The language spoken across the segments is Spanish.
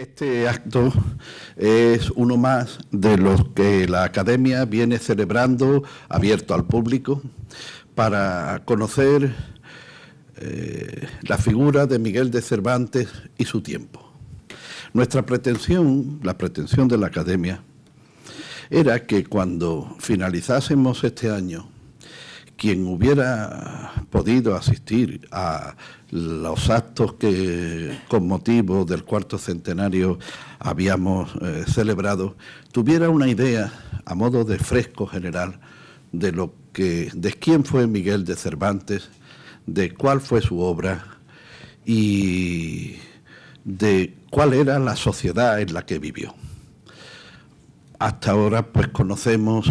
Este acto es uno más de los que la Academia viene celebrando, abierto al público, para conocer eh, la figura de Miguel de Cervantes y su tiempo. Nuestra pretensión, la pretensión de la Academia, era que cuando finalizásemos este año quien hubiera podido asistir a los actos que con motivo del cuarto centenario habíamos eh, celebrado, tuviera una idea a modo de fresco general de lo que de quién fue Miguel de Cervantes, de cuál fue su obra y de cuál era la sociedad en la que vivió. Hasta ahora pues conocemos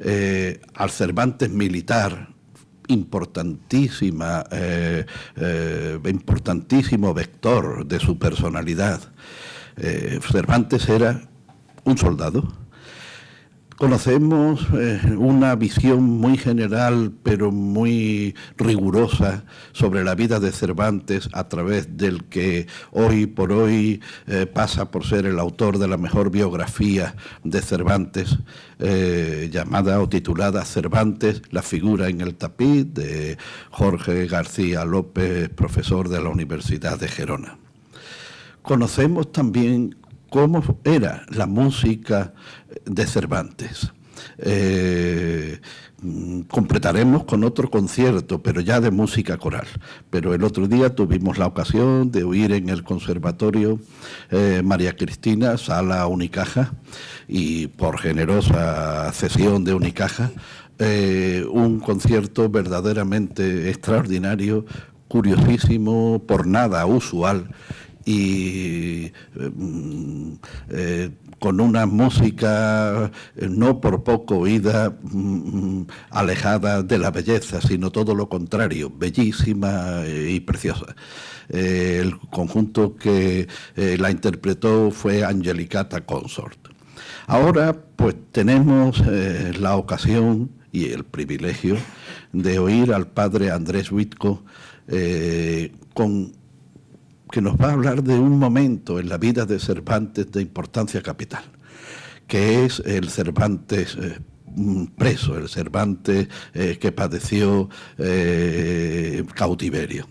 eh, al Cervantes militar, importantísima, eh, eh, importantísimo vector de su personalidad. Eh, Cervantes era un soldado, Conocemos eh, una visión muy general, pero muy rigurosa, sobre la vida de Cervantes, a través del que hoy por hoy eh, pasa por ser el autor de la mejor biografía de Cervantes, eh, llamada o titulada Cervantes, la figura en el tapiz, de Jorge García López, profesor de la Universidad de Gerona. Conocemos también cómo era la música de Cervantes. Eh, completaremos con otro concierto, pero ya de música coral. Pero el otro día tuvimos la ocasión de oír en el conservatorio eh, María Cristina, sala Unicaja, y por generosa cesión de Unicaja, eh, un concierto verdaderamente extraordinario, curiosísimo, por nada usual y eh, mm, eh, con una música eh, no por poco oída mm, alejada de la belleza, sino todo lo contrario, bellísima y preciosa. el conjunto que la interpretó fue Angelicata Consort. Ahora pues tenemos la ocasión y el privilegio de oír al padre Andrés Huitko con que nos va a hablar de un momento en la vida de Cervantes de importancia capital, que es el Cervantes eh, preso, el Cervantes eh, que padeció eh, cautiverio.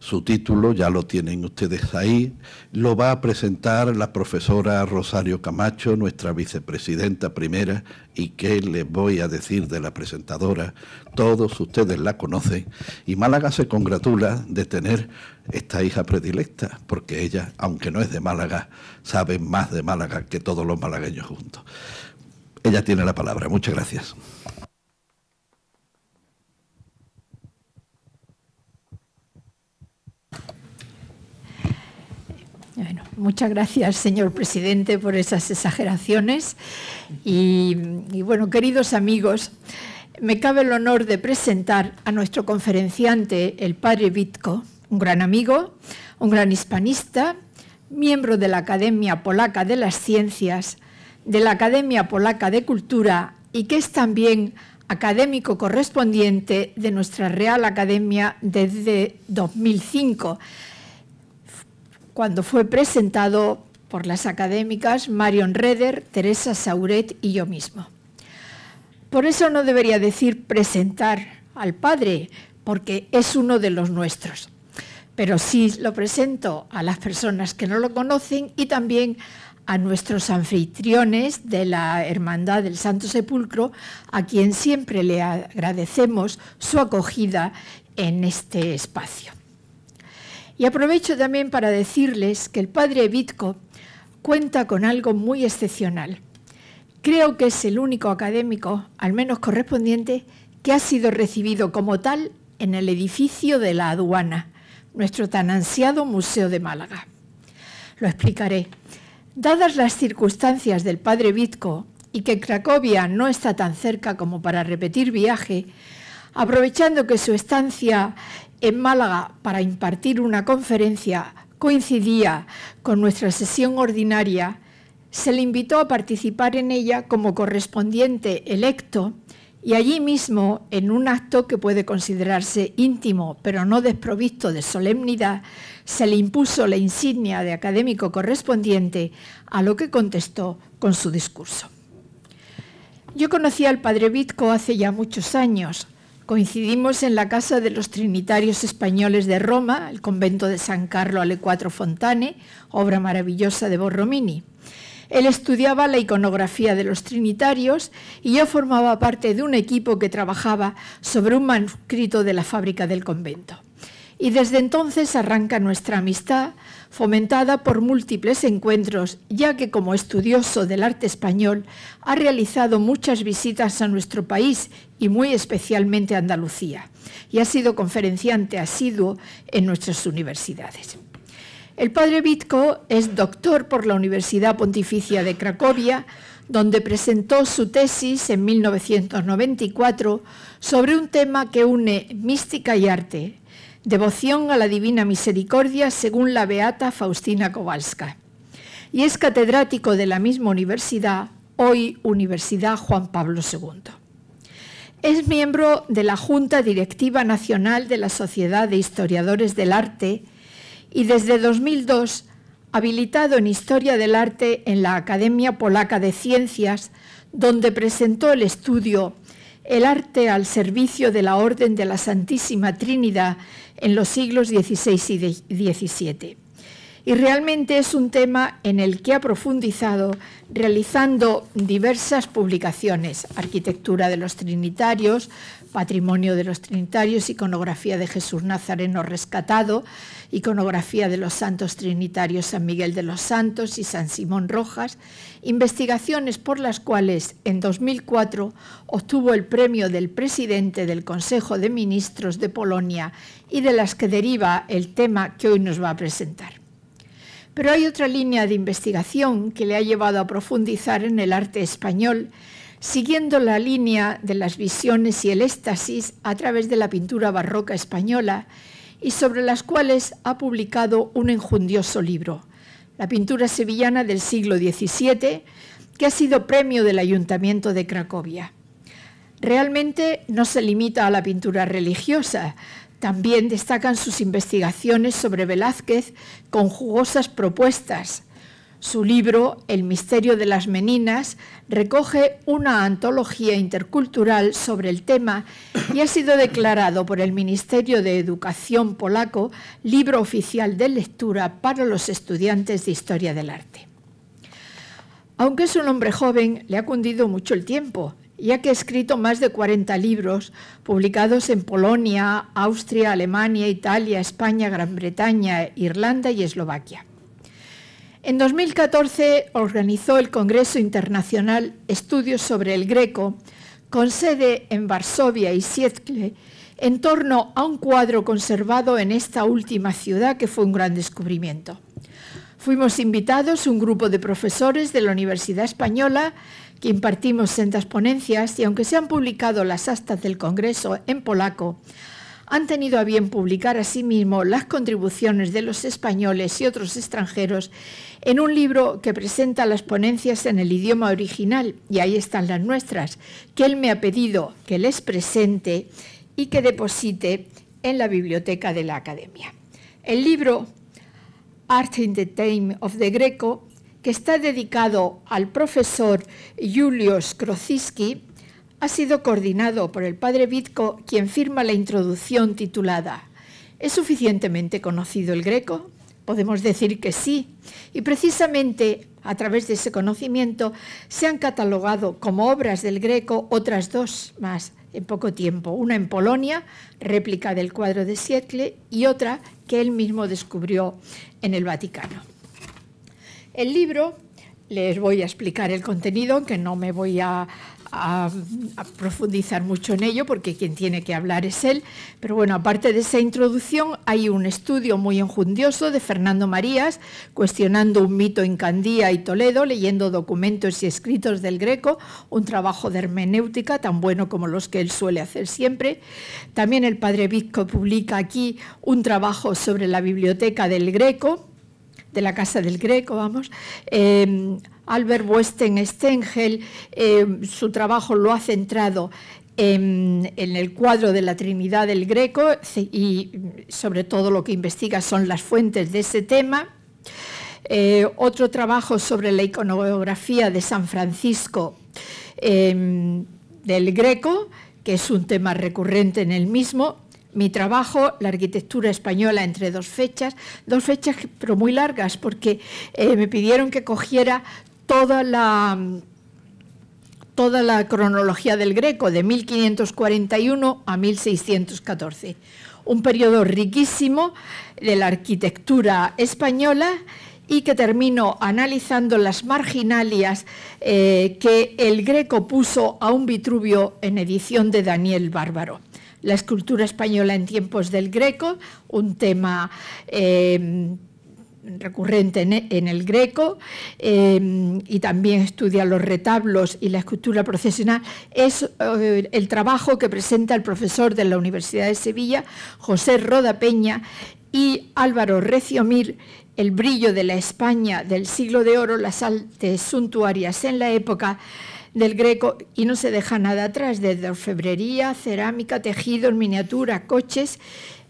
Su título ya lo tienen ustedes ahí. Lo va a presentar la profesora Rosario Camacho, nuestra vicepresidenta primera, y qué les voy a decir de la presentadora. Todos ustedes la conocen. Y Málaga se congratula de tener esta hija predilecta, porque ella, aunque no es de Málaga, sabe más de Málaga que todos los malagueños juntos. Ella tiene la palabra. Muchas gracias. muchas gracias, señor presidente, por esas exageraciones. Y, y, bueno, queridos amigos, me cabe el honor de presentar a nuestro conferenciante, el padre Vitko, un gran amigo, un gran hispanista, miembro de la Academia Polaca de las Ciencias, de la Academia Polaca de Cultura y que es también académico correspondiente de nuestra Real Academia desde 2005 cuando fue presentado por las académicas Marion Reder, Teresa Sauret y yo mismo. Por eso no debería decir presentar al Padre, porque es uno de los nuestros. Pero sí lo presento a las personas que no lo conocen y también a nuestros anfitriones de la Hermandad del Santo Sepulcro, a quien siempre le agradecemos su acogida en este espacio. Y aprovecho también para decirles que el padre Bitco cuenta con algo muy excepcional. Creo que es el único académico, al menos correspondiente, que ha sido recibido como tal en el edificio de la aduana, nuestro tan ansiado Museo de Málaga. Lo explicaré. Dadas las circunstancias del padre Bitco y que Cracovia no está tan cerca como para repetir viaje, aprovechando que su estancia en Málaga para impartir una conferencia coincidía con nuestra sesión ordinaria, se le invitó a participar en ella como correspondiente electo y allí mismo, en un acto que puede considerarse íntimo pero no desprovisto de solemnidad, se le impuso la insignia de académico correspondiente a lo que contestó con su discurso. Yo conocí al padre Vitco hace ya muchos años, Coincidimos en la casa de los Trinitarios Españoles de Roma, el convento de San Carlo alle Quattro Fontane, obra maravillosa de Borromini. Él estudiaba la iconografía de los Trinitarios y yo formaba parte de un equipo que trabajaba sobre un manuscrito de la fábrica del convento. Y desde entonces arranca nuestra amistad, fomentada por múltiples encuentros, ya que como estudioso del arte español ha realizado muchas visitas a nuestro país y muy especialmente a Andalucía, y ha sido conferenciante asiduo en nuestras universidades. El padre Vitko es doctor por la Universidad Pontificia de Cracovia, donde presentó su tesis en 1994 sobre un tema que une mística y arte, Devoción a la Divina Misericordia según la Beata Faustina Kowalska. Y es catedrático de la misma universidad, hoy Universidad Juan Pablo II. Es miembro de la Junta Directiva Nacional de la Sociedad de Historiadores del Arte y desde 2002 habilitado en Historia del Arte en la Academia Polaca de Ciencias, donde presentó el estudio El arte al servicio de la Orden de la Santísima Trinidad en los siglos XVI y XVII y realmente es un tema en el que ha profundizado realizando diversas publicaciones, Arquitectura de los Trinitarios, Patrimonio de los Trinitarios, Iconografía de Jesús Nazareno Rescatado, Iconografía de los Santos Trinitarios San Miguel de los Santos y San Simón Rojas, investigaciones por las cuales en 2004 obtuvo el premio del presidente del Consejo de Ministros de Polonia y de las que deriva el tema que hoy nos va a presentar. Pero hay otra línea de investigación que le ha llevado a profundizar en el arte español, siguiendo la línea de las visiones y el éxtasis a través de la pintura barroca española y sobre las cuales ha publicado un enjundioso libro, La pintura sevillana del siglo XVII, que ha sido premio del Ayuntamiento de Cracovia. Realmente no se limita a la pintura religiosa, también destacan sus investigaciones sobre Velázquez con jugosas propuestas. Su libro El misterio de las meninas recoge una antología intercultural sobre el tema y ha sido declarado por el Ministerio de Educación polaco libro oficial de lectura para los estudiantes de historia del arte. Aunque es un hombre joven, le ha cundido mucho el tiempo ya que ha escrito más de 40 libros publicados en Polonia, Austria, Alemania, Italia, España, Gran Bretaña, Irlanda y Eslovaquia. En 2014 organizó el Congreso Internacional Estudios sobre el Greco, con sede en Varsovia y Sietle, en torno a un cuadro conservado en esta última ciudad que fue un gran descubrimiento. Fuimos invitados un grupo de profesores de la Universidad Española que impartimos sendas ponencias y aunque se han publicado las astas del Congreso en polaco, han tenido a bien publicar asimismo las contribuciones de los españoles y otros extranjeros en un libro que presenta las ponencias en el idioma original, y ahí están las nuestras, que él me ha pedido que les presente y que deposite en la biblioteca de la Academia. El libro Art in the Time of the Greco que está dedicado al profesor Julius krociski ha sido coordinado por el padre Vitko, quien firma la introducción titulada ¿Es suficientemente conocido el greco? Podemos decir que sí, y precisamente a través de ese conocimiento se han catalogado como obras del greco otras dos más en poco tiempo, una en Polonia, réplica del cuadro de Sietle, y otra que él mismo descubrió en el Vaticano. El libro, les voy a explicar el contenido, aunque no me voy a, profundizar mucho en ello, porque quien tiene que hablar es él. Pero bueno, aparte de esa introducción, hay un estudio muy enjundioso de Fernando Marías, cuestionando un mito en Candía y Toledo, leyendo documentos y escritos del Greco, un trabajo de hermenéutica tan bueno como los que él suele hacer siempre. También el padre Vizco publica aquí un trabajo sobre la biblioteca del Greco, de la Casa del Greco, vamos. Em, Albert Westen Stengel, em, su trabajo lo ha centrado en, el cuadro de la Trinidad del Greco y sobre todo lo que investiga son las fuentes de ese tema. Eh, otro trabajo sobre la iconografía de San Francisco em, del Greco, que es un tema recurrente en el mismo, mi trabajo, la arquitectura española entre dos fechas, dos fechas pero muy largas porque eh, me pidieron que cogiera toda la toda la cronología del Greco de 1541 a 1614. Un periodo riquísimo de la arquitectura española y que termino analizando las marginalias eh, que el Greco puso a un Vitruvio en edición de Daniel Bárbaro la escultura española en tiempos del Greco, un tema em, recurrente e, en, el Greco, em, y también estudia los retablos y la escultura procesional, es eh, el trabajo que presenta el profesor de la Universidad de Sevilla, José Roda Peña, y Álvaro Reciomir, El brillo de la España del siglo de oro, las altas suntuarias en la época, del Greco y no se deja nada atrás, desde orfebrería, cerámica, tejidos, miniatura, coches,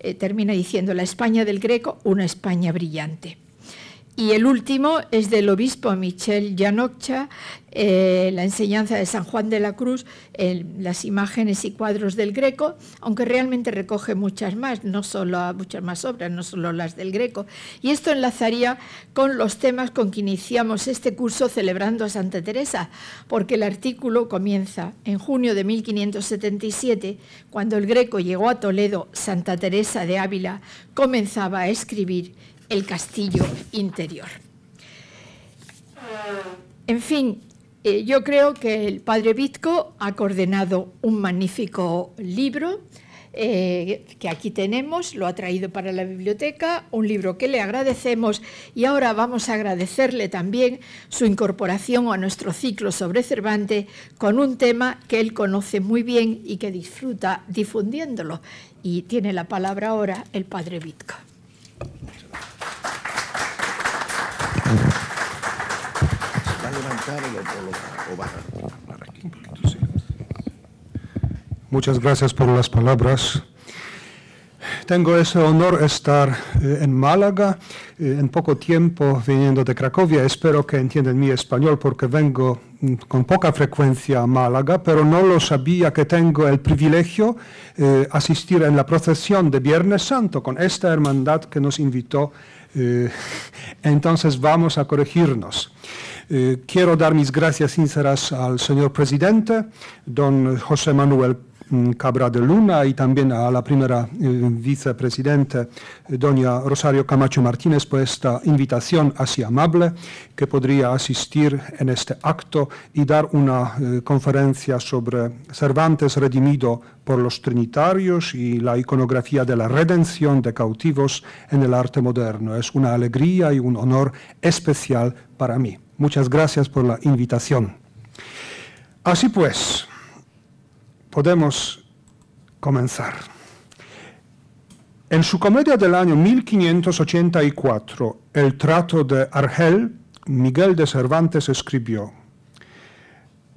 eh, termina diciendo la España del Greco, una España brillante. Y el último es del obispo Michel yanocha eh, la enseñanza de San Juan de la Cruz, las imágenes y cuadros del Greco, aunque realmente recoge muchas más, no solo muchas más obras, no solo las del Greco. Y esto enlazaría con los temas con que iniciamos este curso celebrando a Santa Teresa, porque el artículo comienza en junio de 1577, cuando el Greco llegó a Toledo, Santa Teresa de Ávila comenzaba a escribir el castillo interior. En fin, eh, yo creo que el padre Vitco ha coordenado un magnífico libro eh, que aquí tenemos, lo ha traído para la biblioteca, un libro que le agradecemos y ahora vamos a agradecerle también su incorporación a nuestro ciclo sobre Cervantes con un tema que él conoce muy bien y que disfruta difundiéndolo. Y tiene la palabra ahora el padre Vitco. Muchas gracias por las palabras. Tengo ese honor estar eh, en Málaga eh, en poco tiempo viniendo de Cracovia. Espero que entiendan mi español porque vengo mm, con poca frecuencia a Málaga, pero no lo sabía que tengo el privilegio eh, asistir en la procesión de Viernes Santo con esta hermandad que nos invitó eh, entonces vamos a corregirnos. Eh, quiero dar mis gracias sinceras al señor presidente, don José Manuel Mm, Cabra de Luna y también a la primera eh, vicepresidente, eh, doña Rosario Camacho Martínez, por esta invitación así amable, que podría asistir en este acto y dar una eh, conferencia sobre Cervantes redimido por los trinitarios y la iconografía de la redención de cautivos en el arte moderno. Es una alegría y un honor especial para mí. Muchas gracias por la invitación. Así pues, podemos comenzar. En su comedia del año 1584, El trato de Argel, Miguel de Cervantes escribió,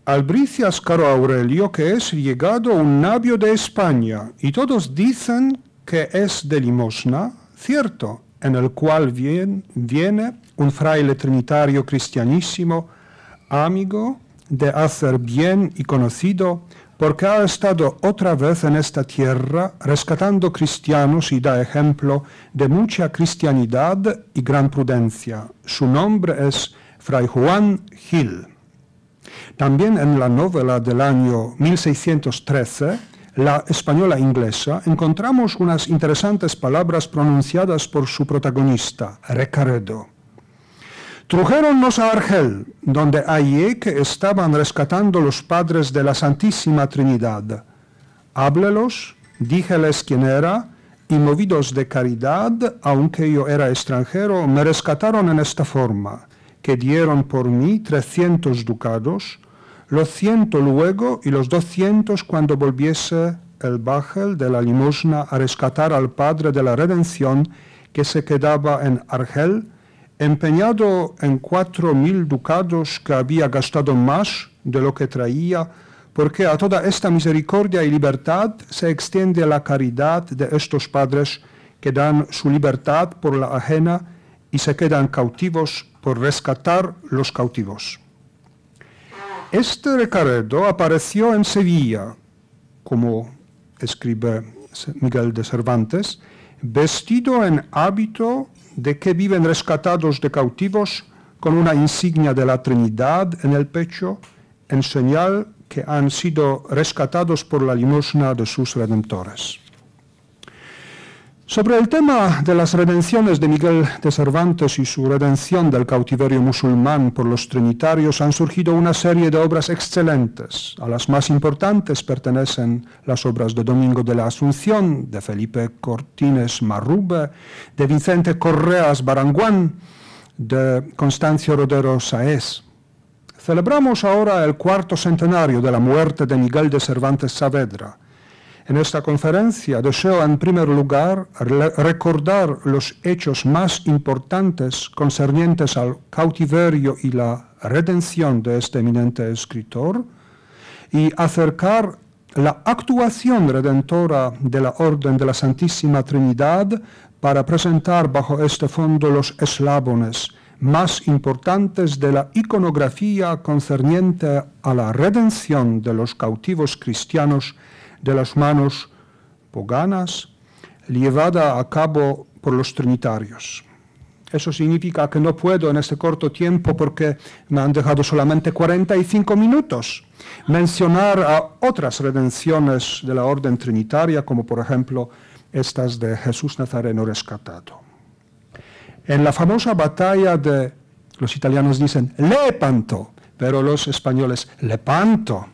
Albricias, caro Aurelio, que es llegado un navio de España, y todos dicen que es de limosna, cierto, en el cual viene un fraile trinitario cristianísimo, amigo de hacer bien y conocido, porque ha estado otra vez en esta tierra rescatando cristianos y da ejemplo de mucha cristianidad y gran prudencia. Su nombre es Fray Juan Gil. También en la novela del año 1613, la española inglesa, encontramos unas interesantes palabras pronunciadas por su protagonista, Recaredo. Trujeronnos a Argel, donde hallé que estaban rescatando los padres de la Santísima Trinidad. Háblelos, díjeles quién era, y movidos de caridad, aunque yo era extranjero, me rescataron en esta forma, que dieron por mí trescientos ducados, los ciento luego y los doscientos cuando volviese el bajel de la limosna a rescatar al Padre de la Redención que se quedaba en Argel, empeñado en cuatro mil ducados que había gastado más de lo que traía, porque a toda esta misericordia y libertad se extiende la caridad de estos padres que dan su libertad por la ajena y se quedan cautivos por rescatar los cautivos. Este Recaredo apareció en Sevilla, como escribe Miguel de Cervantes, vestido en hábito de que viven rescatados de cautivos con una insignia de la Trinidad en el pecho, en señal que han sido rescatados por la limosna de sus redentores. Sobre el tema de las redenciones de Miguel de Cervantes y su redención del cautiverio musulmán por los trinitarios han surgido una serie de obras excelentes. A las más importantes pertenecen las obras de Domingo de la Asunción, de Felipe Cortines Marrube, de Vicente Correas Baranguán, de Constancio Rodero Saez. Celebramos ahora el cuarto centenario de la muerte de Miguel de Cervantes Saavedra en esta conferencia deseo en primer lugar recordar los hechos más importantes concernientes al cautiverio y la redención de este eminente escritor y acercar la actuación redentora de la Orden de la Santísima Trinidad para presentar bajo este fondo los eslabones más importantes de la iconografía concerniente a la redención de los cautivos cristianos de las manos poganas, llevada a cabo por los trinitarios. Eso significa que no puedo en este corto tiempo, porque me han dejado solamente 45 minutos, mencionar a otras redenciones de la orden trinitaria, como por ejemplo estas de Jesús Nazareno rescatado. En la famosa batalla de, los italianos dicen, Lepanto, pero los españoles, Lepanto,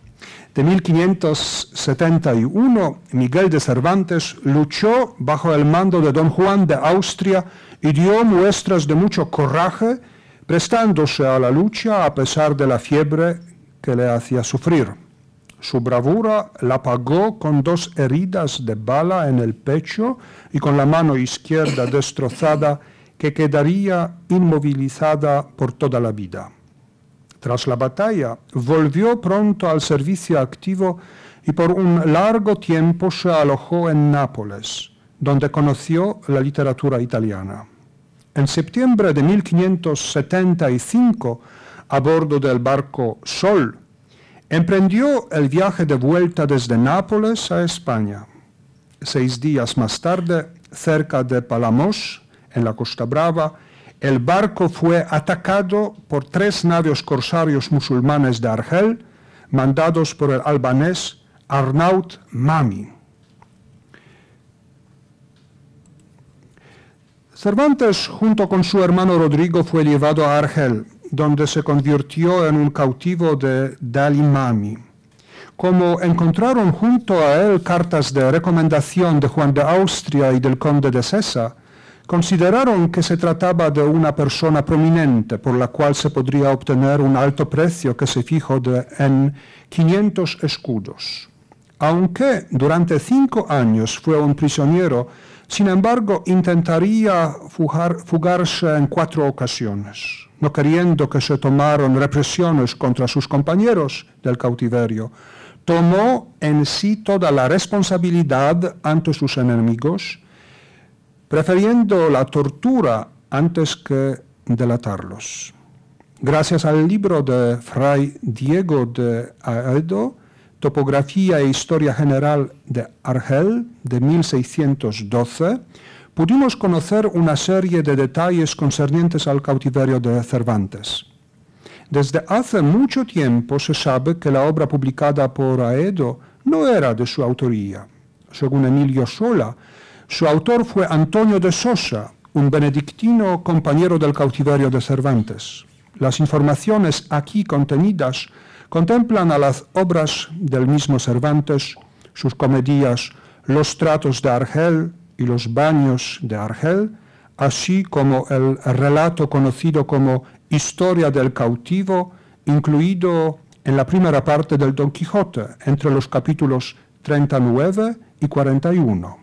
de 1571, Miguel de Cervantes luchó bajo el mando de don Juan de Austria y dio muestras de mucho coraje, prestándose a la lucha a pesar de la fiebre que le hacía sufrir. Su bravura la pagó con dos heridas de bala en el pecho y con la mano izquierda destrozada que quedaría inmovilizada por toda la vida. Tras la batalla, volvió pronto al servicio activo y por un largo tiempo se alojó en Nápoles, donde conoció la literatura italiana. En septiembre de 1575, a bordo del barco Sol, emprendió el viaje de vuelta desde Nápoles a España. Seis días más tarde, cerca de Palamos, en la Costa Brava, el barco fue atacado por tres navios corsarios musulmanes de Argel, mandados por el albanés Arnaut Mami. Cervantes, junto con su hermano Rodrigo, fue llevado a Argel, donde se convirtió en un cautivo de Dalimami. Como encontraron junto a él cartas de recomendación de Juan de Austria y del conde de Sesa, consideraron que se trataba de una persona prominente por la cual se podría obtener un alto precio que se fijó de, en 500 escudos. Aunque durante cinco años fue un prisionero, sin embargo intentaría fugarse en cuatro ocasiones, no queriendo que se tomaran represiones contra sus compañeros del cautiverio. Tomó en sí toda la responsabilidad ante sus enemigos, ...preferiendo la tortura antes que delatarlos. Gracias al libro de Fray Diego de Aedo, Topografía e Historia General de Argel, de 1612, pudimos conocer una serie de detalles concernientes al cautiverio de Cervantes. Desde hace mucho tiempo se sabe que la obra publicada por Aedo no era de su autoría. Según Emilio Sola, su autor fue Antonio de Sosa, un benedictino compañero del cautiverio de Cervantes. Las informaciones aquí contenidas contemplan a las obras del mismo Cervantes, sus comedias Los tratos de Argel y Los baños de Argel, así como el relato conocido como Historia del cautivo, incluido en la primera parte del Don Quijote, entre los capítulos 39 y 41.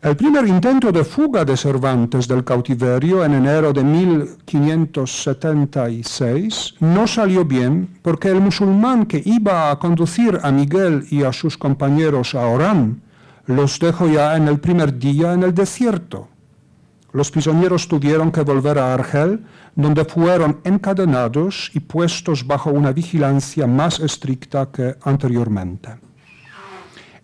El primer intento de fuga de Cervantes del cautiverio en enero de 1576 no salió bien porque el musulmán que iba a conducir a Miguel y a sus compañeros a Orán los dejó ya en el primer día en el desierto. Los prisioneros tuvieron que volver a Argel, donde fueron encadenados y puestos bajo una vigilancia más estricta que anteriormente.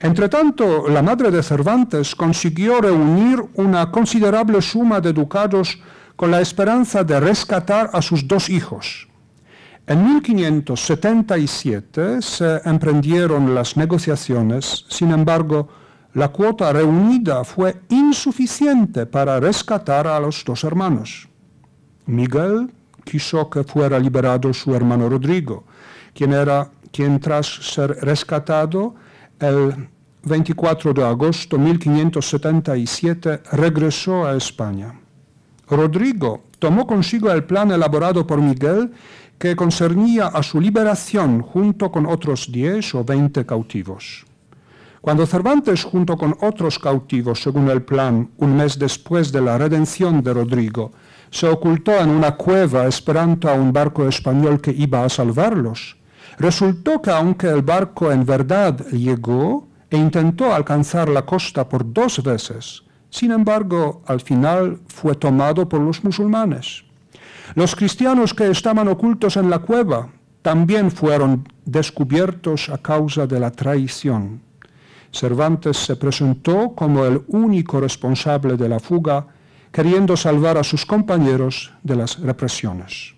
Entretanto, la madre de Cervantes consiguió reunir una considerable suma de ducados con la esperanza de rescatar a sus dos hijos. En 1577 se emprendieron las negociaciones, sin embargo, la cuota reunida fue insuficiente para rescatar a los dos hermanos. Miguel quiso que fuera liberado su hermano Rodrigo, quien era quien tras ser rescatado el 24 de agosto 1577 regresó a España. Rodrigo tomó consigo el plan elaborado por Miguel que concernía a su liberación junto con otros 10 o 20 cautivos. Cuando Cervantes, junto con otros cautivos, según el plan, un mes después de la redención de Rodrigo, se ocultó en una cueva esperando a un barco español que iba a salvarlos, resultó que aunque el barco en verdad llegó, e intentó alcanzar la costa por dos veces. Sin embargo, al final fue tomado por los musulmanes. Los cristianos que estaban ocultos en la cueva también fueron descubiertos a causa de la traición. Cervantes se presentó como el único responsable de la fuga, queriendo salvar a sus compañeros de las represiones.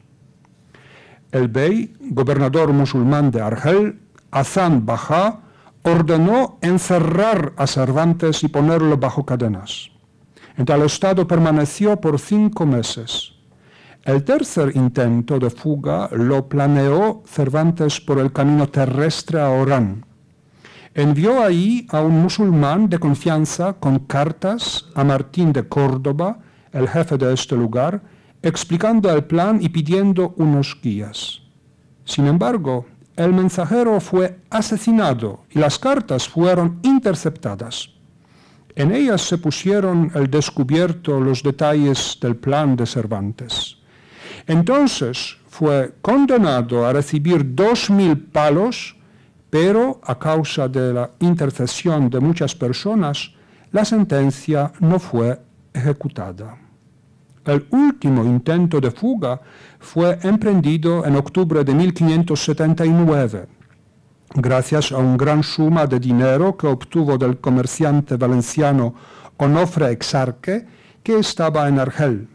El bey, gobernador musulmán de Argel, Azan Bajá, ordenó encerrar a Cervantes y ponerlo bajo cadenas. En tal estado permaneció por cinco meses. El tercer intento de fuga lo planeó Cervantes por el camino terrestre a Orán. Envió ahí a un musulmán de confianza con cartas a Martín de Córdoba, el jefe de este lugar, explicando el plan y pidiendo unos guías. Sin embargo, el mensajero fue asesinado y las cartas fueron interceptadas. En ellas se pusieron al descubierto los detalles del plan de Cervantes. Entonces fue condenado a recibir dos mil palos, pero a causa de la intercesión de muchas personas, la sentencia no fue ejecutada. El último intento de fuga fue emprendido en octubre de 1579, gracias a un gran suma de dinero que obtuvo del comerciante valenciano Onofre Exarque, que estaba en Argel.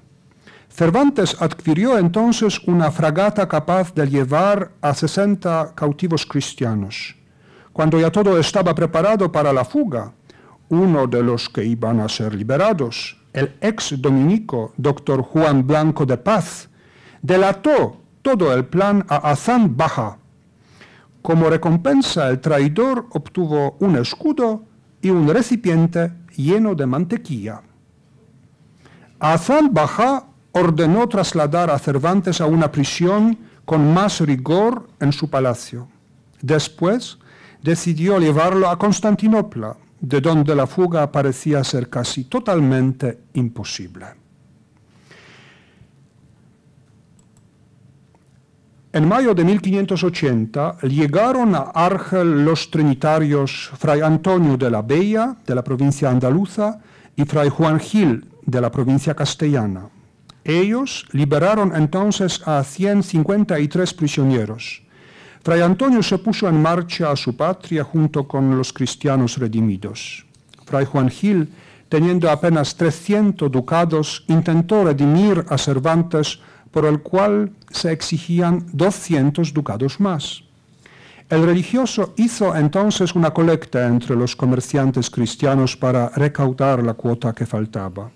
Cervantes adquirió entonces una fragata capaz de llevar a 60 cautivos cristianos. Cuando ya todo estaba preparado para la fuga, uno de los que iban a ser liberados, el ex dominico doctor Juan Blanco de Paz, delató todo el plan a Hazán Baja. Como recompensa el traidor obtuvo un escudo y un recipiente lleno de mantequilla. Hazán Baja ordenó trasladar a Cervantes a una prisión con más rigor en su palacio. Después decidió llevarlo a Constantinopla, de donde la fuga parecía ser casi totalmente imposible. En mayo de 1580 llegaron a Argel los trinitarios Fray Antonio de la Bella, de la provincia andaluza, y Fray Juan Gil, de la provincia castellana. Ellos liberaron entonces a 153 prisioneros. Fray Antonio se puso en marcha a su patria junto con los cristianos redimidos. Fray Juan Gil, teniendo apenas 300 ducados, intentó redimir a Cervantes por el cual se exigían 200 ducados más. El religioso hizo entonces una colecta entre los comerciantes cristianos para recaudar la cuota que faltaba.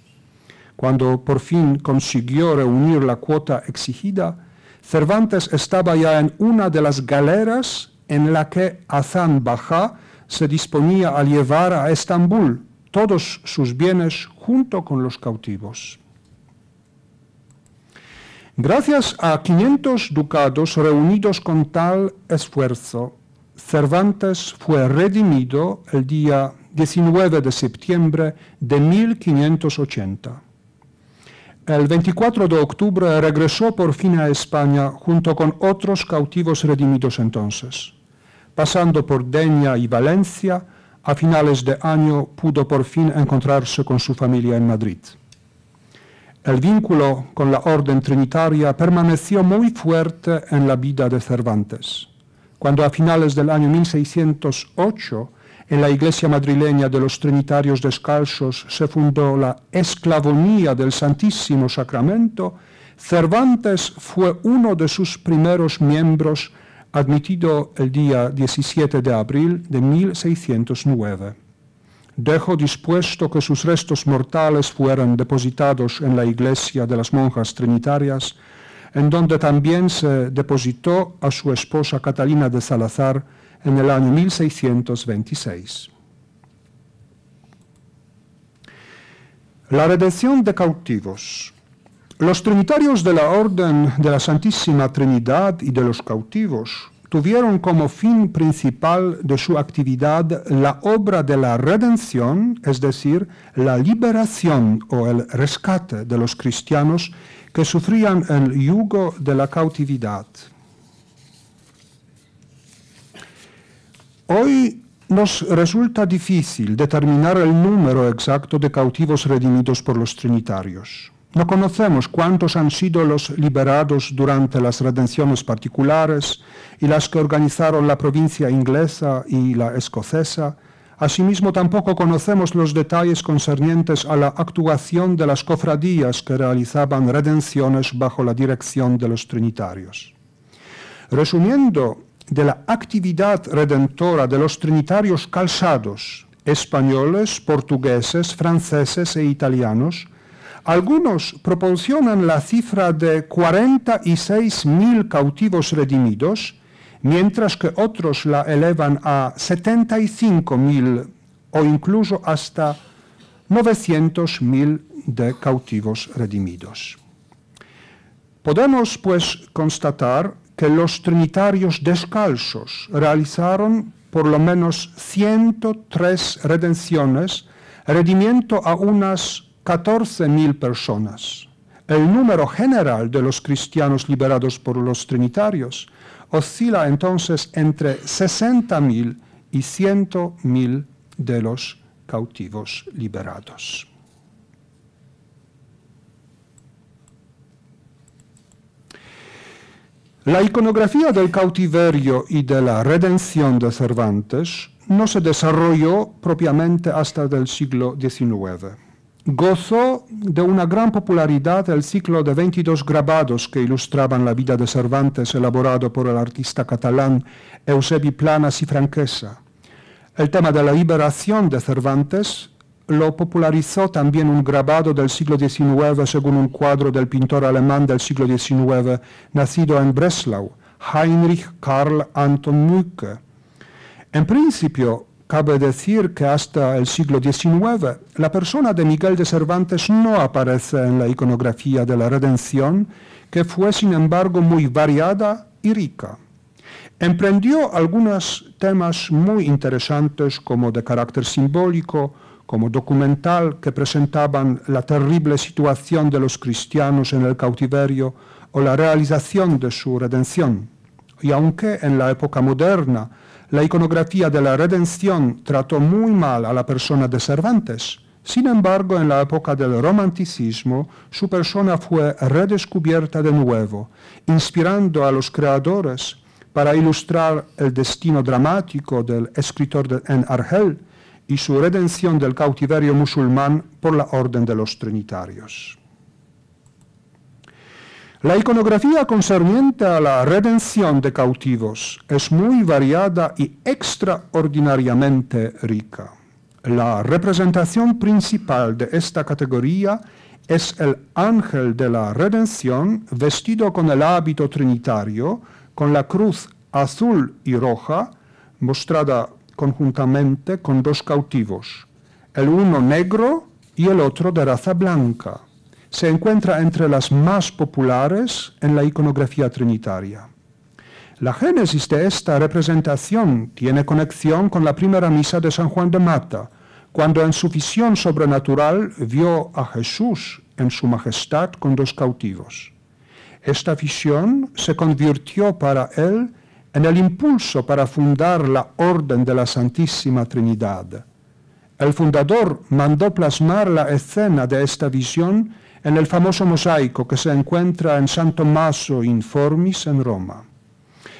Cuando por fin consiguió reunir la cuota exigida, Cervantes estaba ya en una de las galeras en la que Hazán Bajá se disponía a llevar a Estambul todos sus bienes junto con los cautivos. Gracias a 500 ducados reunidos con tal esfuerzo, Cervantes fue redimido el día 19 de septiembre de 1580. El 24 de octubre regresó por fin a España junto con otros cautivos redimidos entonces. Pasando por Denia y Valencia, a finales de año pudo por fin encontrarse con su familia en Madrid. El vínculo con la orden trinitaria permaneció muy fuerte en la vida de Cervantes, cuando a finales del año 1608, en la iglesia madrileña de los Trinitarios Descalzos se fundó la Esclavonía del Santísimo Sacramento, Cervantes fue uno de sus primeros miembros admitido el día 17 de abril de 1609 dejó dispuesto que sus restos mortales fueran depositados en la iglesia de las monjas trinitarias, en donde también se depositó a su esposa Catalina de Salazar en el año 1626. La redención de cautivos. Los trinitarios de la Orden de la Santísima Trinidad y de los cautivos tuvieron como fin principal de su actividad la obra de la redención, es decir, la liberación o el rescate de los cristianos que sufrían el yugo de la cautividad. Hoy nos resulta difícil determinar el número exacto de cautivos redimidos por los trinitarios. No conocemos cuántos han sido los liberados durante las redenciones particulares y las que organizaron la provincia inglesa y la escocesa. Asimismo, tampoco conocemos los detalles concernientes a la actuación de las cofradías que realizaban redenciones bajo la dirección de los trinitarios. Resumiendo, de la actividad redentora de los trinitarios calzados, españoles, portugueses, franceses e italianos, algunos proporcionan la cifra de 46.000 cautivos redimidos, mientras que otros la elevan a 75.000 o incluso hasta 900.000 de cautivos redimidos. Podemos, pues, constatar que los trinitarios descalzos realizaron por lo menos 103 redenciones, redimiendo a unas 14.000 personas. El número general de los cristianos liberados por los trinitarios oscila entonces entre 60.000 y 100.000 de los cautivos liberados. La iconografía del cautiverio y de la redención de Cervantes no se desarrolló propiamente hasta el siglo XIX. Gozó de una gran popularidad el ciclo de 22 grabados que ilustraban la vida de Cervantes elaborado por el artista catalán Eusebi Planas y Franquesa. El tema de la liberación de Cervantes lo popularizó también un grabado del siglo XIX según un cuadro del pintor alemán del siglo XIX nacido en Breslau, Heinrich Karl Anton Mücke. En principio, Cabe decir que hasta el siglo XIX la persona de Miguel de Cervantes no aparece en la iconografía de la redención, que fue sin embargo muy variada y rica. Emprendió algunos temas muy interesantes como de carácter simbólico, como documental, que presentaban la terrible situación de los cristianos en el cautiverio o la realización de su redención. Y aunque en la época moderna la iconografía de la redención trató muy mal a la persona de Cervantes. Sin embargo, en la época del romanticismo, su persona fue redescubierta de nuevo, inspirando a los creadores para ilustrar el destino dramático del escritor de, en Argel y su redención del cautiverio musulmán por la orden de los Trinitarios. La iconografía concerniente a la redención de cautivos es muy variada y extraordinariamente rica. La representación principal de esta categoría es el ángel de la redención vestido con el hábito trinitario, con la cruz azul y roja, mostrada conjuntamente con dos cautivos, el uno negro y el otro de raza blanca se encuentra entre las más populares en la iconografía trinitaria. La génesis de esta representación tiene conexión con la primera misa de San Juan de Mata, cuando en su visión sobrenatural vio a Jesús en su majestad con dos cautivos. Esta visión se convirtió para él en el impulso para fundar la Orden de la Santísima Trinidad. El fundador mandó plasmar la escena de esta visión en el famoso mosaico que se encuentra en San Tommaso in Formis en Roma.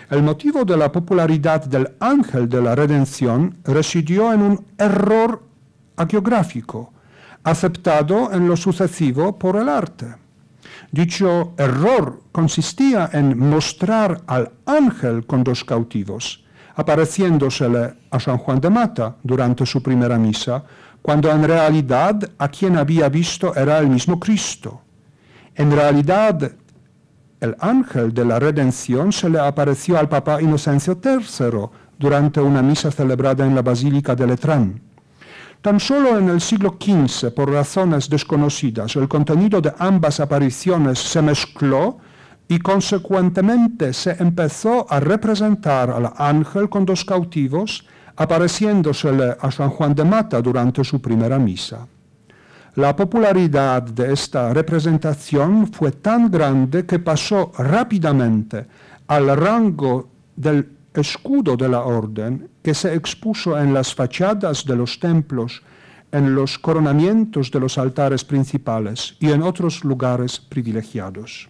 El motivo de la popularidad del ángel de la redención residió en un error agiográfico, aceptado en lo sucesivo por el arte. Dicho error consistía en mostrar al ángel con dos cautivos, apareciéndosele a San Juan de Mata durante su primera misa, cuando en realidad a quien había visto era el mismo Cristo. En realidad, el ángel de la redención se le apareció al Papa Inocencio III durante una misa celebrada en la Basílica de Letrán. Tan solo en el siglo XV, por razones desconocidas, el contenido de ambas apariciones se mezcló y consecuentemente se empezó a representar al ángel con dos cautivos apareciéndosele a San Juan de Mata durante su primera misa. La popularidad de esta representación fue tan grande que pasó rápidamente al rango del escudo de la orden que se expuso en las fachadas de los templos, en los coronamientos de los altares principales y en otros lugares privilegiados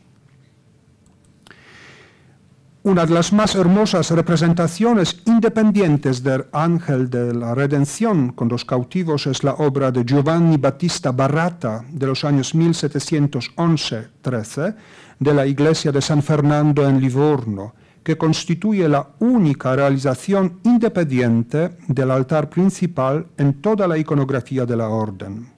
una de las más hermosas representaciones independientes del ángel de la redención con los cautivos es la obra de Giovanni Battista Barrata de los años 1711-13 de la iglesia de San Fernando en Livorno, que constituye la única realización independiente del altar principal en toda la iconografía de la orden.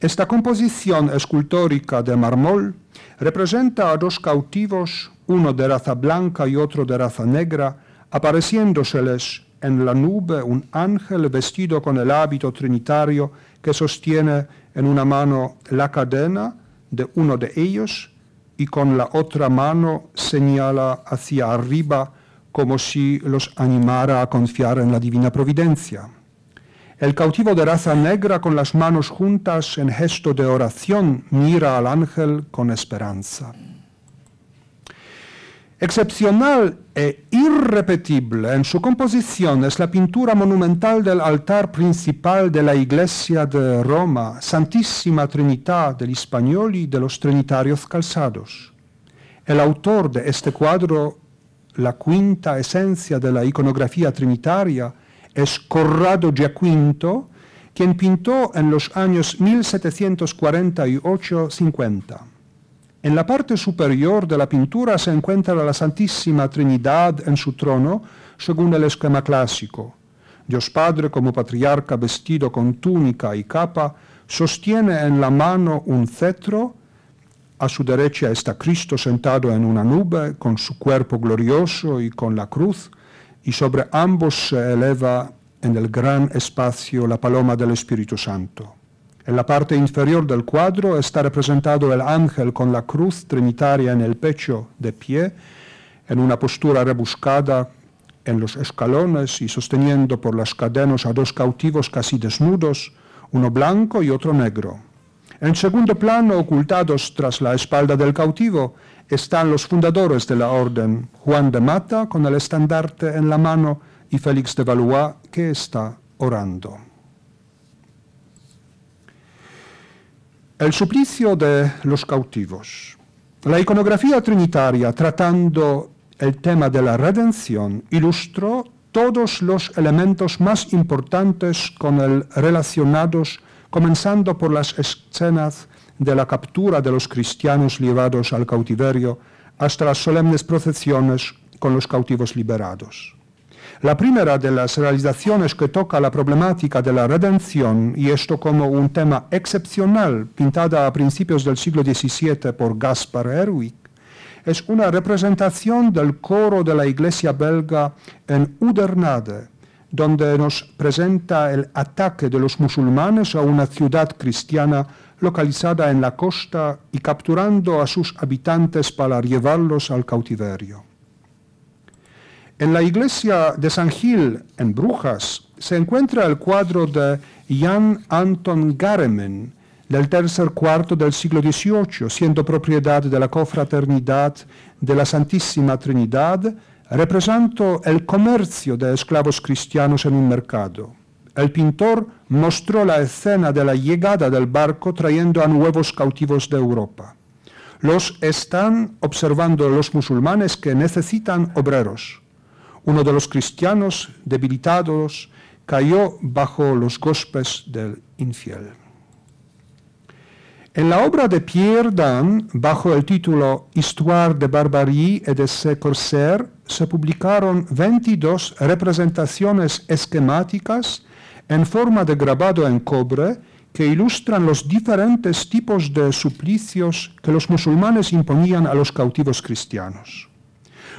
Esta composición escultórica de mármol representa a dos cautivos uno de raza blanca y otro de raza negra, apareciéndoseles en la nube un ángel vestido con el hábito trinitario que sostiene en una mano la cadena de uno de ellos y con la otra mano señala hacia arriba como si los animara a confiar en la divina providencia. El cautivo de raza negra con las manos juntas en gesto de oración mira al ángel con esperanza. Excepcional e irrepetible en su composición es la pintura monumental del altar principal de la iglesia de Roma, Santísima Trinidad e del y de los Trinitarios Calzados. El autor de este cuadro, la quinta esencia de la iconografía trinitaria, es Corrado Giaquinto, quien pintó en los años 1748-50. En la parte superior de la pintura se encuentra la Santísima Trinidad en su trono, según el esquema clásico. Dios Padre, como patriarca vestido con túnica y capa, sostiene en la mano un cetro, a su derecha está Cristo sentado en una nube, con su cuerpo glorioso y con la cruz, y sobre ambos se eleva en el gran espacio la paloma del Espíritu Santo. En la parte inferior del cuadro está representado el ángel con la cruz trinitaria en el pecho de pie, en una postura rebuscada en los escalones y sosteniendo por las cadenas a dos cautivos casi desnudos, uno blanco y otro negro. En segundo plano, ocultados tras la espalda del cautivo, están los fundadores de la orden, Juan de Mata con el estandarte en la mano y Félix de Valois que está orando. El suplicio de los cautivos. La iconografía trinitaria tratando el tema de la redención ilustró todos los elementos más importantes con el relacionados, comenzando por las escenas de la captura de los cristianos llevados al cautiverio hasta las solemnes procesiones con los cautivos liberados. La primera de las realizaciones que toca la problemática de la redención, y esto como un tema excepcional, pintada a principios del siglo XVII por Gaspar Erwick, es una representación del coro de la iglesia belga en Udernade, donde nos presenta el ataque de los musulmanes a una ciudad cristiana localizada en la costa y capturando a sus habitantes para llevarlos al cautiverio. En la iglesia de San Gil, en Brujas, se encuentra el cuadro de Jan Anton Garemen del tercer cuarto del siglo XVIII, siendo propiedad de la Cofraternidad de la Santísima Trinidad, representando el comercio de esclavos cristianos en un mercado. El pintor mostró la escena de la llegada del barco trayendo a nuevos cautivos de Europa. Los están observando los musulmanes que necesitan obreros uno de los cristianos debilitados cayó bajo los gospes del infiel. En la obra de Pierre Dan, bajo el título Histoire de Barbarie et de corsaires, se publicaron 22 representaciones esquemáticas en forma de grabado en cobre que ilustran los diferentes tipos de suplicios que los musulmanes imponían a los cautivos cristianos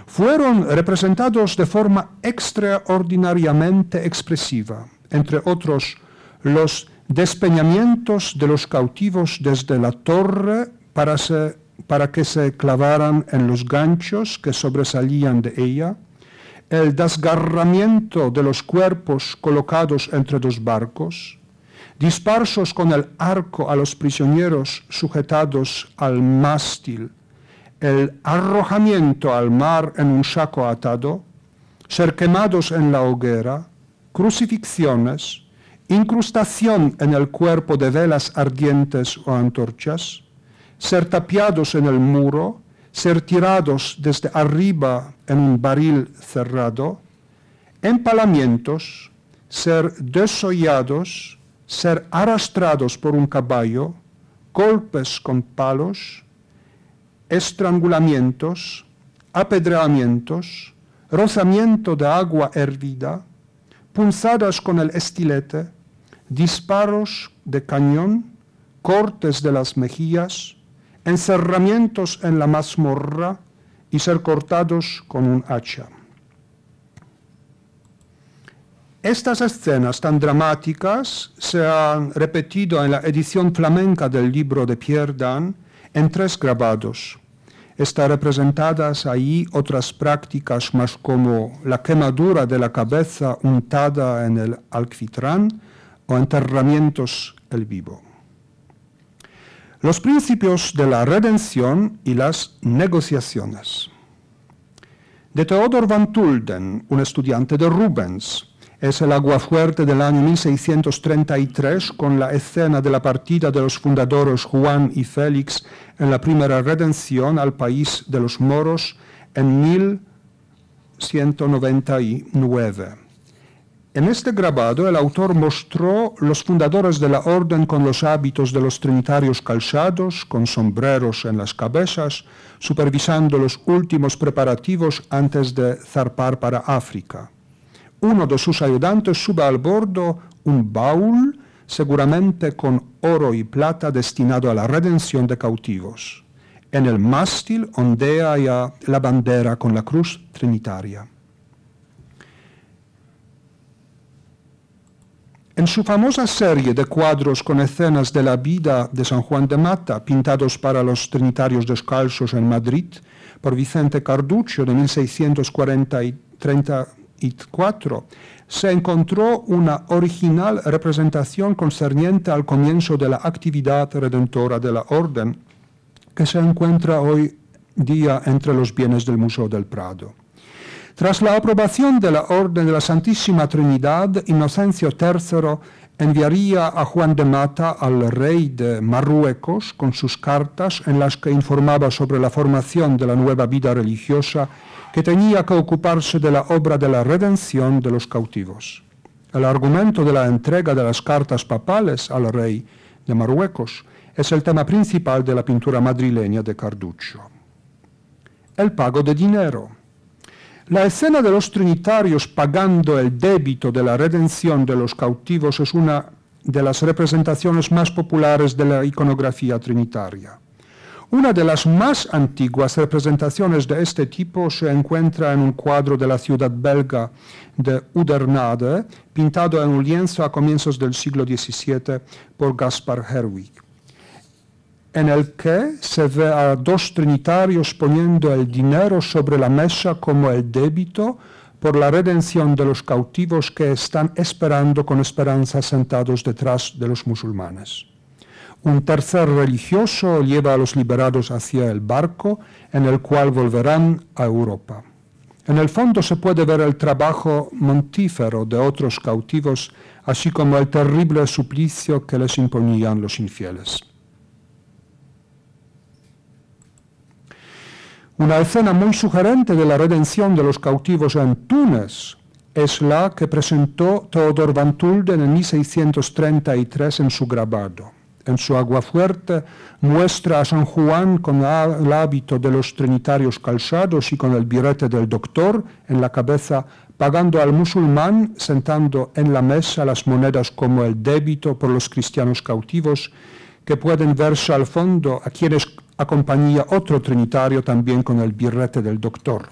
fueron representados de forma extraordinariamente expresiva, entre otros los despeñamientos de los cautivos desde la torre para, que se clavaran en los ganchos que sobresalían de ella, el desgarramiento de los cuerpos colocados entre dos barcos, dispersos con el arco a los prisioneros sujetados al mástil el arrojamiento al mar en un saco atado, ser quemados en la hoguera, crucifixiones, incrustación en el cuerpo de velas ardientes o antorchas, ser tapiados en el muro, ser tirados desde arriba en un barril cerrado, empalamientos, ser desollados, ser arrastrados por un caballo, golpes con palos, estrangulamientos, apedreamientos, rozamiento de agua hervida, punzadas con el estilete, disparos de cañón, cortes de las mejillas, encerramientos en la mazmorra y ser cortados con un hacha. Estas escenas tan dramáticas se han repetido en la edición flamenca del libro de Pierre Dan, en tres grabados. Están representadas ahí otras prácticas más como la quemadura de la cabeza untada en el alquitrán o enterramientos el vivo. Los principios de la redención y las negociaciones. De Theodor van Tulden, un estudiante de Rubens, es el aguafuerte del año 1633 con la escena de la partida de los fundadores Juan y Félix en la primera redención al país de los moros en 1199. En este grabado el autor mostró los fundadores de la orden con los hábitos de los trinitarios calzados, con sombreros en las cabezas, supervisando los últimos preparativos antes de zarpar para África uno de sus ayudantes sube al bordo un baúl, seguramente con oro y plata destinado a la redención de cautivos. En el mástil ondea ya la bandera con la cruz trinitaria. En su famosa serie de cuadros con escenas de la vida de San Juan de Mata, pintados para los Trinitarios Descalzos en Madrid por Vicente Carduccio de 30, se encontró una original representación concerniente al comienzo de la actividad redentora de la Orden, que se encuentra hoy día entre los bienes del Museo del Prado. Tras la aprobación de la Orden de la Santísima Trinidad, Inocencio III enviaría a Juan de Mata al rey de Marruecos con sus cartas en las que informaba sobre la formación de la nueva vida religiosa que tenía que ocuparse de la obra de la redención de los cautivos. El argumento de la entrega de las cartas papales al rey de Marruecos es el tema principal de la pintura madrileña de Carduccio. El pago de dinero. La escena de los trinitarios pagando el débito de la redención de los cautivos es una de las representaciones más populares de la iconografía trinitaria. Una de las más antiguas representaciones de este tipo se encuentra en un cuadro de la ciudad belga de Udernade, pintado en un lienzo a comienzos del siglo XVII por Gaspar Herwig, en el que se ve a dos trinitarios poniendo el dinero sobre la mesa como el débito por la redención de los cautivos que están esperando con esperanza sentados detrás de los musulmanes. Un tercer religioso lleva a los liberados hacia el barco en el cual volverán a Europa. En el fondo se puede ver el trabajo montífero de otros cautivos, así como el terrible suplicio que les imponían los infieles. Una escena muy sugerente de la redención de los cautivos en Túnez es la que presentó Theodor Van Tulden en 1633 en su grabado en su fuerte muestra a San Juan con el hábito de los trinitarios calzados y con el birrete del doctor en la cabeza, pagando al musulmán sentando en la mesa las monedas como el débito por los cristianos cautivos, que pueden verse al fondo a quienes acompañía otro trinitario también con el birrete del doctor.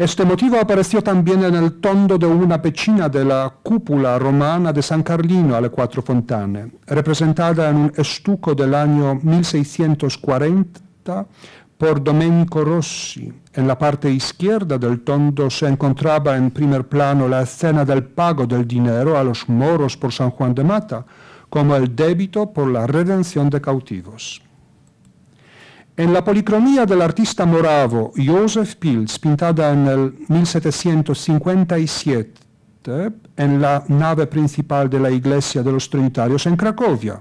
Este motivo apareció también en el tondo de una pechina de la cúpula romana de San Carlino alle Quattro Fontane, representada en un estuco del año 1640 por Domenico Rossi. En la parte izquierda del tondo se encontraba en primer plano la escena del pago del dinero a los moros por San Juan de Mata, como el débito por la redención de cautivos. En la policromía del artista moravo Josef Pils, pintada en el 1757 en la nave principal de la iglesia de los Trinitarios en Cracovia,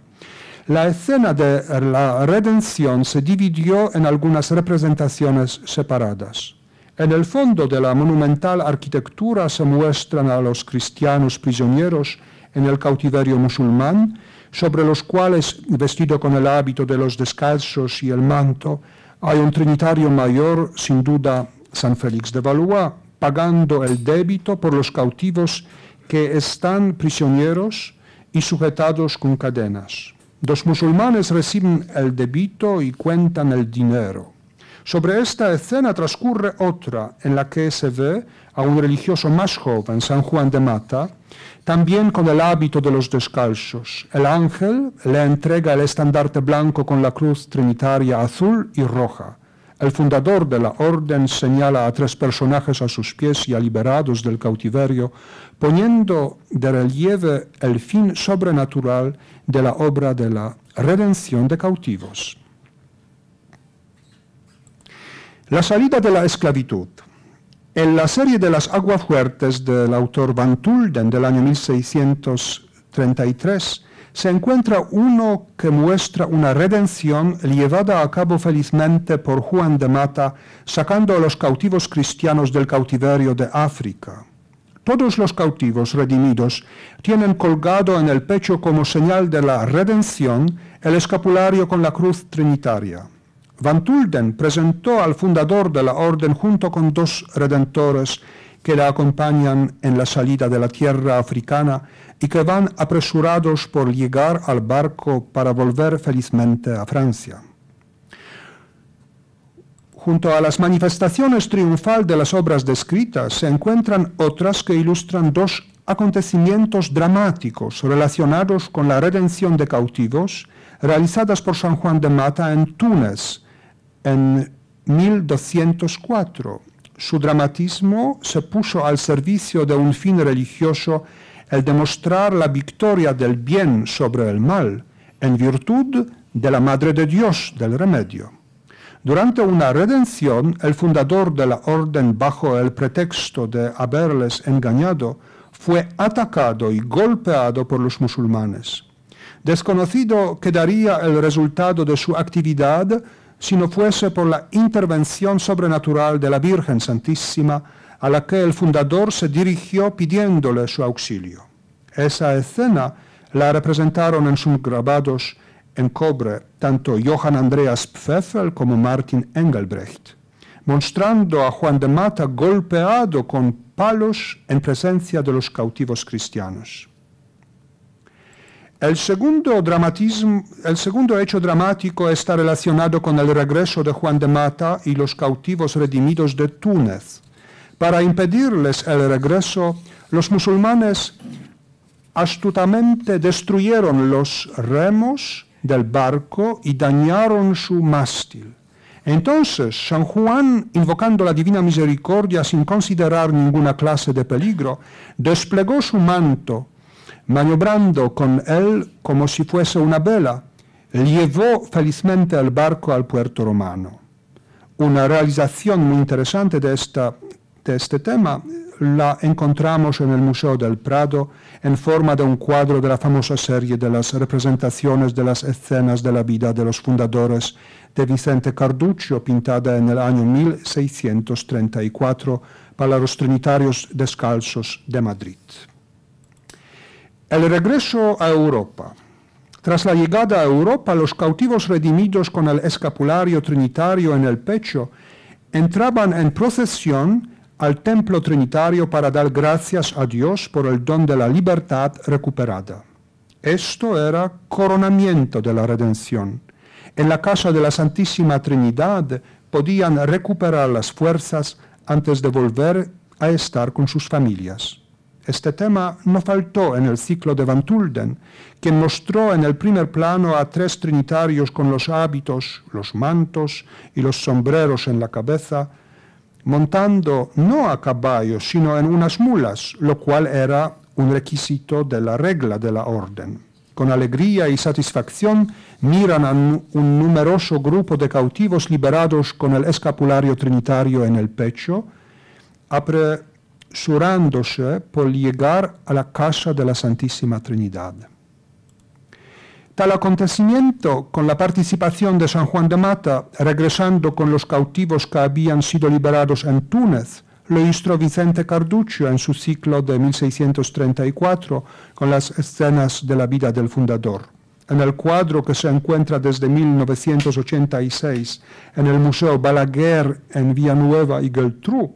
la escena de la redención se dividió en algunas representaciones separadas. En el fondo de la monumental arquitectura se muestran a los cristianos prisioneros en el cautiverio musulmán sobre los cuales, vestido con el hábito de los descalzos y el manto, hay un trinitario mayor, sin duda San Félix de Valois, pagando el débito por los cautivos que están prisioneros y sujetados con cadenas. Los musulmanes reciben el débito y cuentan el dinero. Sobre esta escena transcurre otra en la que se ve a un religioso más joven, San Juan de Mata, también con el hábito de los descalzos. El ángel le entrega el estandarte blanco con la cruz trinitaria azul y roja. El fundador de la orden señala a tres personajes a sus pies y a liberados del cautiverio, poniendo de relieve el fin sobrenatural de la obra de la redención de cautivos. La salida de la esclavitud. En la serie de las aguafuertes del autor Van Tulden del año 1633 se encuentra uno que muestra una redención llevada a cabo felizmente por Juan de Mata, sacando a los cautivos cristianos del cautiverio de África. Todos los cautivos redimidos tienen colgado en el pecho como señal de la redención el escapulario con la cruz trinitaria. Van Tulden presentó al fundador de la orden junto con dos redentores que la acompañan en la salida de la tierra africana y que van apresurados por llegar al barco para volver felizmente a Francia. Junto a las manifestaciones triunfal de las obras descritas se encuentran otras que ilustran dos acontecimientos dramáticos relacionados con la redención de cautivos realizadas por San Juan de Mata en Túnez, en 1204. Su dramatismo se puso al servicio de un fin religioso, el demostrar la victoria del bien sobre el mal, en virtud de la Madre de Dios del remedio. Durante una redención, el fundador de la orden, bajo el pretexto de haberles engañado, fue atacado y golpeado por los musulmanes. Desconocido quedaría el resultado de su actividad si no fuese por la intervención sobrenatural de la Virgen Santísima a la que el fundador se dirigió pidiéndole su auxilio. Esa escena la representaron en sus grabados en cobre tanto Johann Andreas Pfeffel como Martin Engelbrecht, mostrando a Juan de Mata golpeado con palos en presencia de los cautivos cristianos. El segundo, hecho dramático está relacionado con el regreso de Juan de Mata y los cautivos redimidos de Túnez. Para impedirles el regreso, los musulmanes astutamente destruyeron los remos del barco y dañaron su mástil. Entonces, San Juan, invocando la divina misericordia sin considerar ninguna clase de peligro, desplegó su manto maniobrando con él como si fuese una vela, llevó felizmente el barco al puerto romano. Una realización muy interesante de, este tema la encontramos en el Museo del Prado en forma de un cuadro de la famosa serie de las representaciones de las escenas de la vida de los fundadores de Vicente Carduccio, pintada en el año 1634 para los Trinitarios Descalzos de Madrid. El regreso a Europa. Tras la llegada a Europa, los cautivos redimidos con el escapulario trinitario en el pecho entraban en procesión al templo trinitario para dar gracias a Dios por el don de la libertad recuperada. Esto era coronamiento de la redención. En la casa de la Santísima Trinidad podían recuperar las fuerzas antes de volver a estar con sus familias. Este tema no faltó en el ciclo de Van Tulden, quien mostró en el primer plano a tres trinitarios con los hábitos, los mantos y los sombreros en la cabeza, montando no a caballo, sino en unas mulas, lo cual era un requisito de la regla de la orden. Con alegría y satisfacción miran a un numeroso grupo de cautivos liberados con el escapulario trinitario en el pecho, Surándose eh, por llegar a la casa de la Santísima Trinidad. Tal acontecimiento, con la participación de San Juan de Mata, regresando con los cautivos que habían sido liberados en Túnez, lo hizo Vicente Carduccio en su ciclo de 1634 con las escenas de la vida del fundador. En el cuadro que se encuentra desde 1986 en el Museo Balaguer en Villanueva y Geltrú,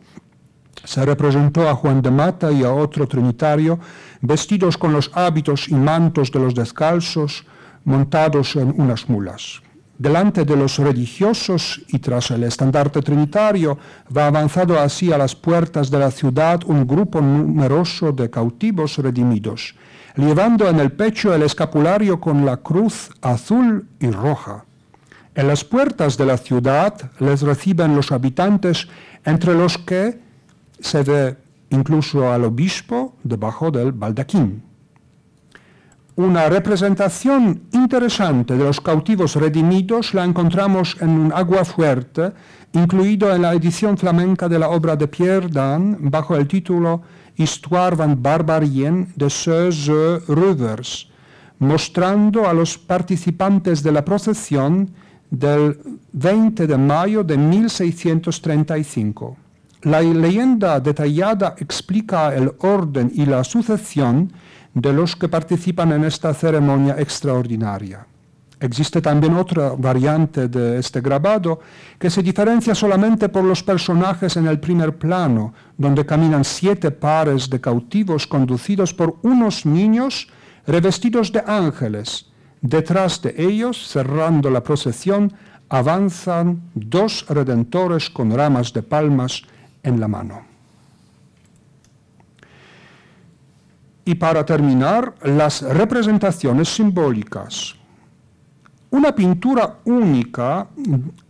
se representó a Juan de Mata y a otro trinitario, vestidos con los hábitos y mantos de los descalzos, montados en unas mulas. Delante de los religiosos y tras el estandarte trinitario va avanzado así a las puertas de la ciudad un grupo numeroso de cautivos redimidos, llevando en el pecho el escapulario con la cruz azul y roja. En las puertas de la ciudad les reciben los habitantes, entre los que se ve incluso al obispo debajo del baldaquín. Una representación interesante de los cautivos redimidos la encontramos en un agua fuerte, incluido en la edición flamenca de la obra de Pierre Dan, bajo el título Histoire van Barbarien de Sir Rivers, mostrando a los participantes de la procesión del 20 de mayo de 1635. La leyenda detallada explica el orden y la sucesión de los que participan en esta ceremonia extraordinaria. Existe también otra variante de este grabado que se diferencia solamente por los personajes en el primer plano, donde caminan siete pares de cautivos conducidos por unos niños revestidos de ángeles. Detrás de ellos, cerrando la procesión, avanzan dos redentores con ramas de palmas en la mano. Y para terminar, las representaciones simbólicas. Una pintura única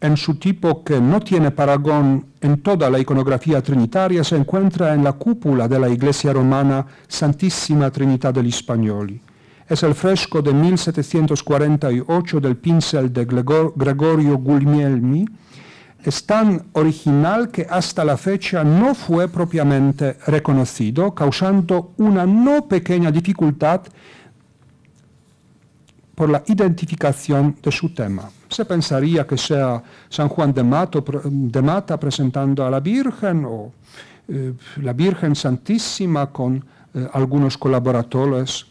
en su tipo que no tiene paragón en toda la iconografía trinitaria se encuentra en la cúpula de la iglesia romana Santissima Trinità degli Spagnoli. Es el fresco de 1748 del pincel de Gregorio Gulmielmi, es tan original que hasta la fecha no fue propiamente reconocido, causando una no pequeña dificultad por la identificación de su tema. Se pensaría que sea San Juan de, Mata presentando a la Virgen o eh, la Virgen Santísima con eh, algunos colaboradores.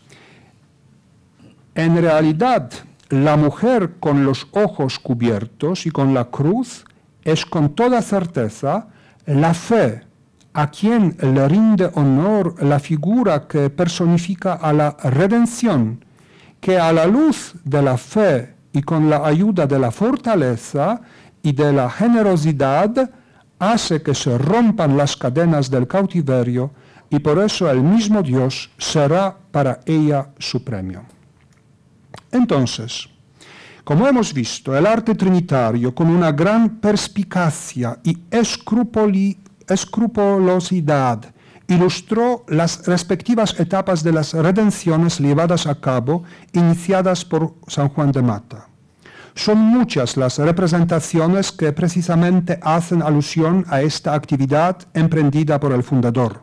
En realidad, la mujer con los ojos cubiertos y con la cruz es con toda certeza la fe a quien le rinde honor la figura que personifica a la redención, que a la luz de la fe y con la ayuda de la fortaleza y de la generosidad hace que se rompan las cadenas del cautiverio y por eso el mismo Dios será para ella su premio. Entonces, como hemos visto, el arte trinitario, con una gran perspicacia y escrupulosidad, ilustró las respectivas etapas de las redenciones llevadas a cabo, iniciadas por San Juan de Mata. Son muchas las representaciones que precisamente hacen alusión a esta actividad emprendida por el fundador.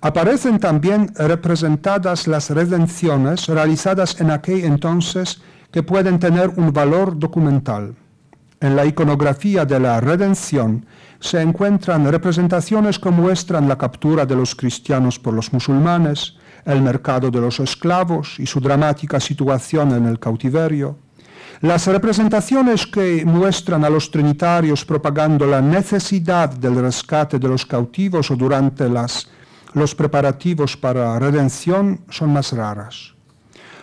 Aparecen también representadas las redenciones realizadas en aquel entonces que pueden tener un valor documental. En la iconografía de la redención se encuentran representaciones que muestran la captura de los cristianos por los musulmanes, el mercado de los esclavos y su dramática situación en el cautiverio. Las representaciones que muestran a los trinitarios propagando la necesidad del rescate de los cautivos o durante los preparativos para redención son más raras.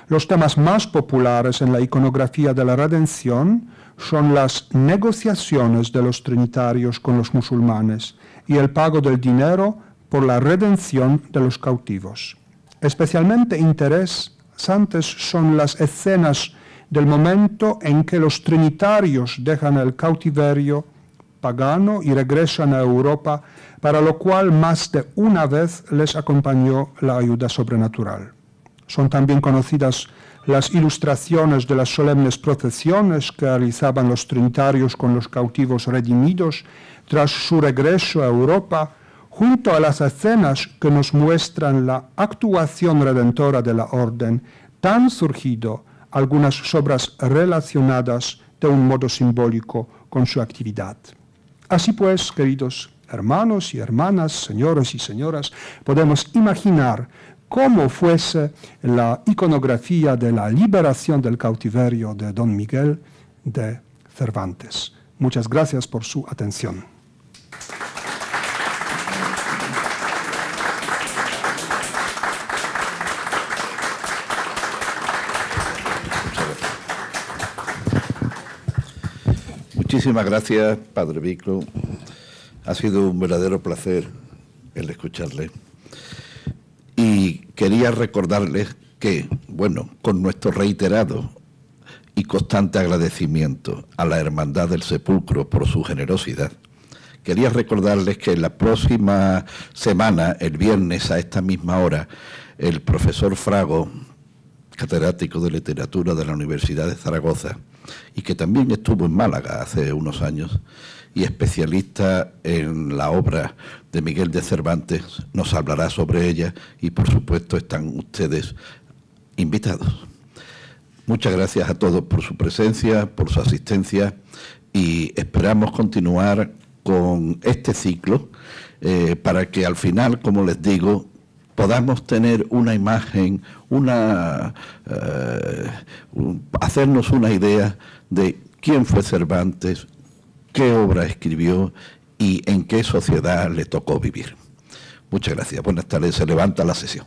Los temas más populares en la iconografía de la redención son las negociaciones de los trinitarios con los musulmanes y el pago del dinero por la redención de los cautivos. Especialmente interesantes son las escenas del momento en que los trinitarios dejan el cautiverio pagano y regresan a Europa, para lo cual más de una vez les acompañó la ayuda sobrenatural. Son también conocidas las ilustraciones de las solemnes procesiones que realizaban los trinitarios con los cautivos redimidos tras su regreso a Europa, junto a las escenas que nos muestran la actuación redentora de la orden, tan surgido algunas obras relacionadas de un modo simbólico con su actividad. Así pues, queridos hermanos y hermanas, señores y señoras, podemos imaginar Cómo fuese la iconografía de la liberación del cautiverio de Don Miguel de Cervantes. Muchas gracias por su atención. Muchísimas gracias, Padre Viclo. Ha sido un verdadero placer el escucharle. Y quería recordarles que, bueno, con nuestro reiterado y constante agradecimiento a la Hermandad del Sepulcro por su generosidad, quería recordarles que la próxima semana, el viernes a esta misma hora, el profesor Frago, catedrático de literatura de la Universidad de Zaragoza, y que también estuvo en Málaga hace unos años, y especialista en la obra de Miguel de Cervantes, nos hablará sobre ella y por supuesto están ustedes invitados. Muchas gracias a todos por su presencia, por su asistencia y esperamos continuar con este ciclo eh, para que al final, como les digo, podamos tener una imagen, una, eh, hacernos una idea de quién fue Cervantes, qué obra escribió y en qué sociedad le tocó vivir. Muchas gracias. Buenas tardes. Se levanta la sesión.